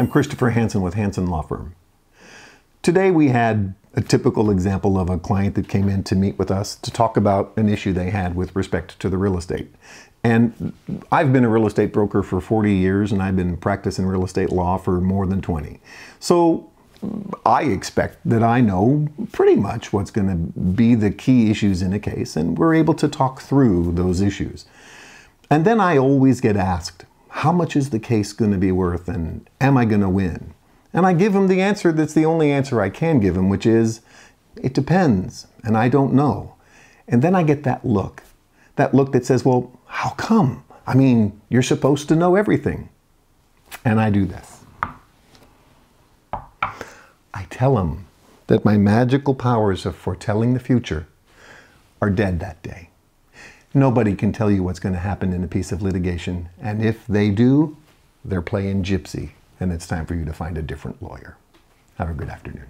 I'm Christopher Hansen with Hansen Law Firm. Today we had a typical example of a client that came in to meet with us to talk about an issue they had with respect to the real estate. And I've been a real estate broker for 40 years and I've been practicing real estate law for more than 20. So I expect that I know pretty much what's going to be the key issues in a case and we're able to talk through those issues. And then I always get asked, how much is the case going to be worth and am I going to win? And I give him the answer that's the only answer I can give him, which is, it depends, and I don't know. And then I get that look, that look that says, well, how come? I mean, you're supposed to know everything. And I do this. I tell him that my magical powers of foretelling the future are dead that day. Nobody can tell you what's going to happen in a piece of litigation, and if they do, they're playing gypsy, and it's time for you to find a different lawyer. Have a good afternoon.